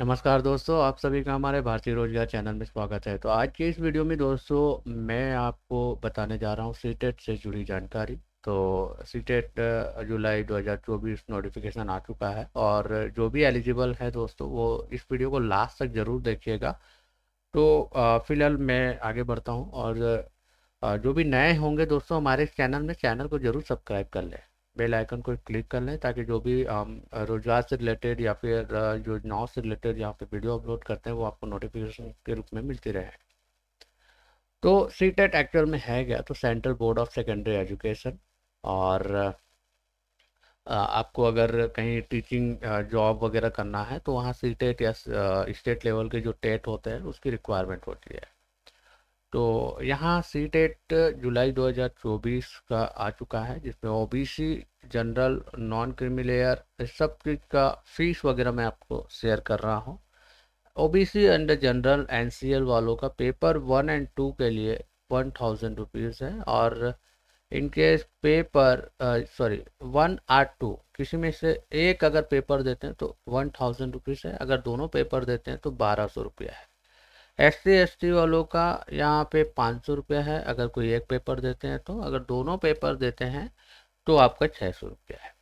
नमस्कार दोस्तों आप सभी का हमारे भारतीय रोजगार चैनल में स्वागत है तो आज के इस वीडियो में दोस्तों मैं आपको बताने जा रहा हूँ सीटेट e से जुड़ी जानकारी तो सीटेट e जुलाई 2024 नोटिफिकेशन आ चुका है और जो भी एलिजिबल है दोस्तों वो इस वीडियो को लास्ट तक ज़रूर देखिएगा तो फिलहाल मैं आगे बढ़ता हूँ और जो भी नए होंगे दोस्तों हमारे चैनल में चैनल को ज़रूर सब्सक्राइब कर लें बेल आइकन को क्लिक कर लें ताकि जो भी रोजगार से रिलेटेड या फिर योजनाओं से रिलेटेड यहाँ पे वीडियो अपलोड करते हैं वो आपको नोटिफिकेशन के रूप में मिलती रहे तो सी टेट एक्चुअल में है क्या तो central board of secondary education और आपको अगर कहीं टीचिंग जॉब वगैरह करना है तो वहाँ सी टेट e या स्टेट लेवल के जो टेट e होते हैं उसकी रिक्वायरमेंट होती है तो यहाँ सी टेट जुलाई 2024 का आ चुका है जिसमें ओबीसी जनरल नॉन क्रिमिलेयर इस सब चीज़ का फीस वगैरह मैं आपको शेयर कर रहा हूँ ओबीसी एंड जनरल एनसीएल वालों का पेपर वन एंड टू के लिए वन थाउजेंड रुपीज़ है और in case paper sorry one or two किसी में से एक अगर पेपर देते हैं तो वन थाउजेंड रुपीज़ है अगर दोनों पेपर देते हैं तो बारह सौ रुपया है एस सी एस टी वालों का यहाँ पे पाँच सौ रुपया है अगर कोई एक पेपर देते हैं तो अगर दोनों पेपर देते हैं तो आपका छः सौ रुपया है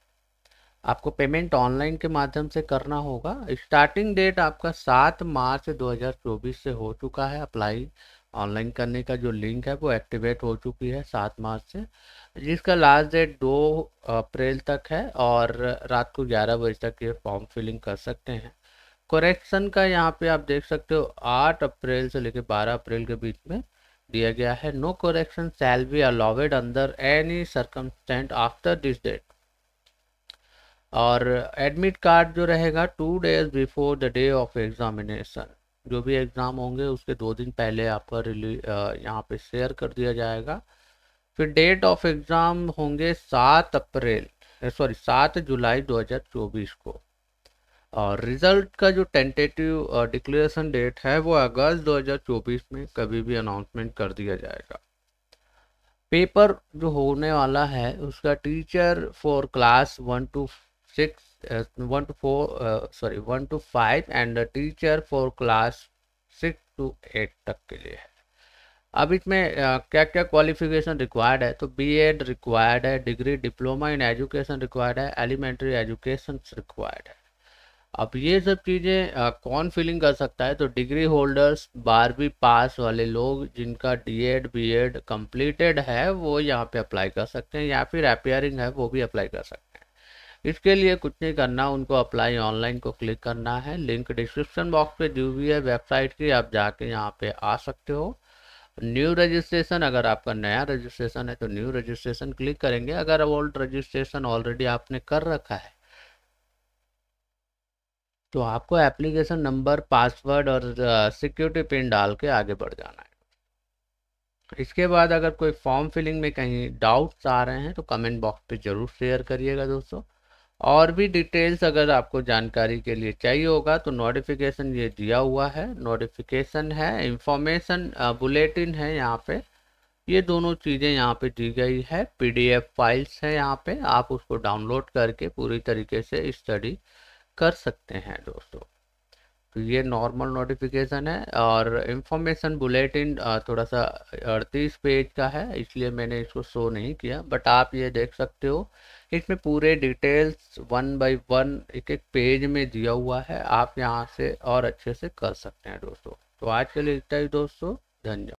आपको पेमेंट ऑनलाइन के माध्यम से करना होगा स्टार्टिंग डेट आपका सात मार्च 2024 से हो चुका है अप्लाई ऑनलाइन करने का जो लिंक है वो एक्टिवेट हो चुकी है सात मार्च से जिसका लास्ट डेट दो अप्रैल तक है और रात को ग्यारह बजे तक ये फॉर्म फिलिंग कर सकते हैं करेक्शन का यहाँ पे आप देख सकते हो आठ अप्रैल से लेकर बारह अप्रैल के बीच में दिया गया है no correction shall be allowed under any circumstance after this date और एडमिट कार्ड जो रहेगा two days before the day of examination जो भी एग्ज़ाम होंगे उसके दो दिन पहले आपका रिली यहाँ पे शेयर कर दिया जाएगा फिर डेट ऑफ एग्ज़ाम होंगे सात अप्रैल सॉरी सात जुलाई 2024 को और रिजल्ट का जो टेंटेटिव डिक्लेरेशन डेट है वो अगस्त 2024 में कभी भी अनाउंसमेंट कर दिया जाएगा पेपर जो होने वाला है उसका teacher for class one to six one to four sorry one to five and teacher for class six to eight तक के लिए है अब इसमें क्या क्या क्वालिफिकेशन रिक्वायर्ड है तो बीएड रिक्वायर्ड है degree diploma in education required है एलिमेंट्री एजुकेशन रिक्वायर्ड है अब ये सब चीज़ें कौन फिलिंग कर सकता है तो डिग्री होल्डर्स बारहवीं पास वाले लोग जिनका डीएड बीएड कंप्लीटेड है वो यहाँ पे अप्लाई कर सकते हैं या फिर अपियरिंग है वो भी अप्लाई कर सकते हैं इसके लिए कुछ नहीं करना उनको अप्लाई ऑनलाइन को क्लिक करना है लिंक डिस्क्रिप्शन बॉक्स पे दी हुई है वेबसाइट की आप जाके यहाँ पे आ सकते हो न्यू रजिस्ट्रेशन अगर आपका नया रजिस्ट्रेशन है तो न्यू रजिस्ट्रेशन क्लिक करेंगे अगर ओल्ड रजिस्ट्रेशन ऑलरेडी आपने कर रखा है तो आपको एप्लीकेशन नंबर पासवर्ड और सिक्योरिटी पिन डाल के आगे बढ़ जाना है इसके बाद अगर कोई फॉर्म फिलिंग में कहीं डाउट्स आ रहे हैं तो कमेंट बॉक्स पे ज़रूर शेयर करिएगा दोस्तों और भी डिटेल्स अगर आपको जानकारी के लिए चाहिए होगा तो नोटिफिकेशन ये दिया हुआ है नोटिफिकेशन है इंफॉर्मेशन बुलेटिन है यहाँ पे ये दोनों चीज़ें यहाँ पे दी गई है पीडीएफ फाइल्स हैं यहाँ पे आप उसको डाउनलोड करके पूरी तरीके से स्टडी कर सकते हैं दोस्तों तो ये नॉर्मल नोटिफिकेशन है और इंफॉर्मेशन बुलेटिन थोड़ा सा अड़तीस पेज का है इसलिए मैंने इसको शो नहीं किया बट आप ये देख सकते हो इसमें पूरे डिटेल्स वन बाय वन एक एक पेज में दिया हुआ है आप यहाँ से और अच्छे से कर सकते हैं दोस्तों तो आज के लिए इतना ही दोस्तों धन्यवाद